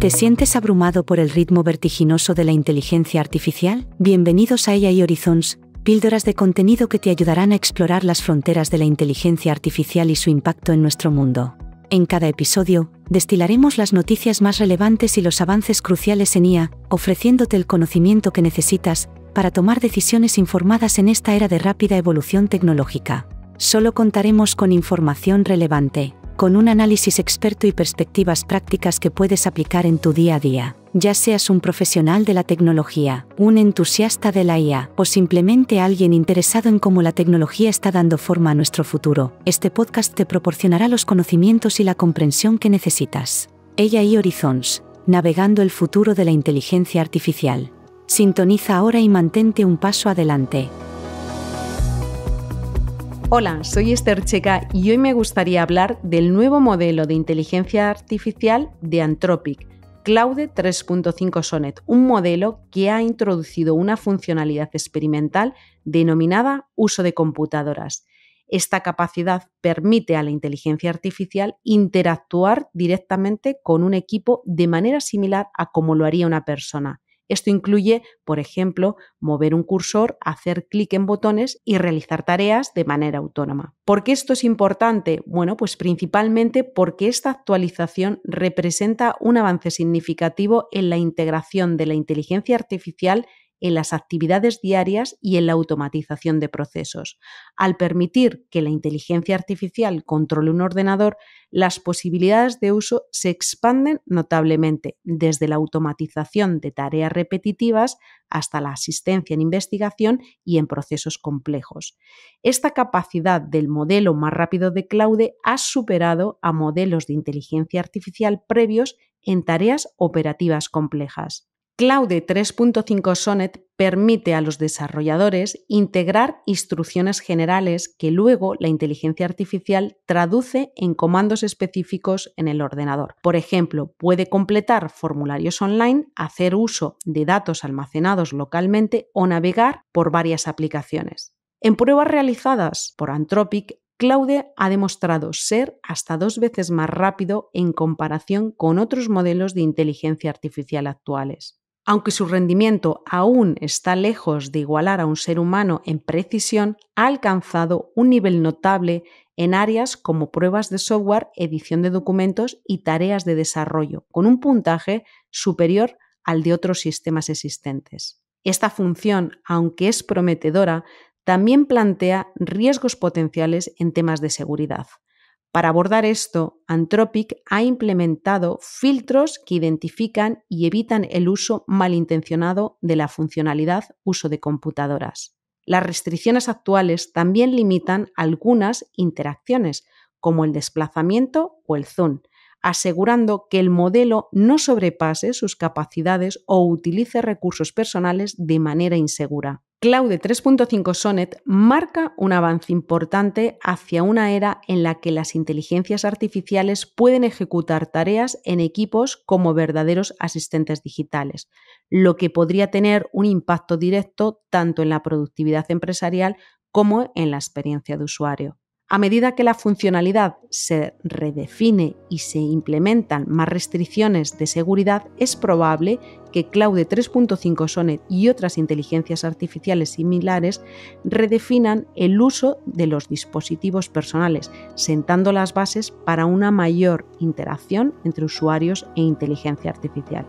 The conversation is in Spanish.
¿Te sientes abrumado por el ritmo vertiginoso de la inteligencia artificial? Bienvenidos a AI Horizons, píldoras de contenido que te ayudarán a explorar las fronteras de la inteligencia artificial y su impacto en nuestro mundo. En cada episodio, destilaremos las noticias más relevantes y los avances cruciales en IA, ofreciéndote el conocimiento que necesitas para tomar decisiones informadas en esta era de rápida evolución tecnológica. Solo contaremos con información relevante con un análisis experto y perspectivas prácticas que puedes aplicar en tu día a día. Ya seas un profesional de la tecnología, un entusiasta de la IA o simplemente alguien interesado en cómo la tecnología está dando forma a nuestro futuro, este podcast te proporcionará los conocimientos y la comprensión que necesitas. Ella y Horizons, navegando el futuro de la inteligencia artificial. Sintoniza ahora y mantente un paso adelante. Hola, soy Esther Checa y hoy me gustaría hablar del nuevo modelo de inteligencia artificial de Anthropic, Claude 3.5 Sonnet, un modelo que ha introducido una funcionalidad experimental denominada uso de computadoras. Esta capacidad permite a la inteligencia artificial interactuar directamente con un equipo de manera similar a como lo haría una persona. Esto incluye, por ejemplo, mover un cursor, hacer clic en botones y realizar tareas de manera autónoma. ¿Por qué esto es importante? Bueno, pues principalmente porque esta actualización representa un avance significativo en la integración de la inteligencia artificial en las actividades diarias y en la automatización de procesos. Al permitir que la inteligencia artificial controle un ordenador, las posibilidades de uso se expanden notablemente, desde la automatización de tareas repetitivas hasta la asistencia en investigación y en procesos complejos. Esta capacidad del modelo más rápido de Claude ha superado a modelos de inteligencia artificial previos en tareas operativas complejas. Claude 3.5 Sonnet permite a los desarrolladores integrar instrucciones generales que luego la inteligencia artificial traduce en comandos específicos en el ordenador. Por ejemplo, puede completar formularios online, hacer uso de datos almacenados localmente o navegar por varias aplicaciones. En pruebas realizadas por Anthropic, Claude ha demostrado ser hasta dos veces más rápido en comparación con otros modelos de inteligencia artificial actuales. Aunque su rendimiento aún está lejos de igualar a un ser humano en precisión, ha alcanzado un nivel notable en áreas como pruebas de software, edición de documentos y tareas de desarrollo, con un puntaje superior al de otros sistemas existentes. Esta función, aunque es prometedora, también plantea riesgos potenciales en temas de seguridad. Para abordar esto, Anthropic ha implementado filtros que identifican y evitan el uso malintencionado de la funcionalidad uso de computadoras. Las restricciones actuales también limitan algunas interacciones, como el desplazamiento o el zoom, asegurando que el modelo no sobrepase sus capacidades o utilice recursos personales de manera insegura. Claude 3.5 Sonnet marca un avance importante hacia una era en la que las inteligencias artificiales pueden ejecutar tareas en equipos como verdaderos asistentes digitales, lo que podría tener un impacto directo tanto en la productividad empresarial como en la experiencia de usuario. A medida que la funcionalidad se redefine y se implementan más restricciones de seguridad, es probable que Claude 3.5 Sonnet y otras inteligencias artificiales similares redefinan el uso de los dispositivos personales, sentando las bases para una mayor interacción entre usuarios e inteligencia artificial.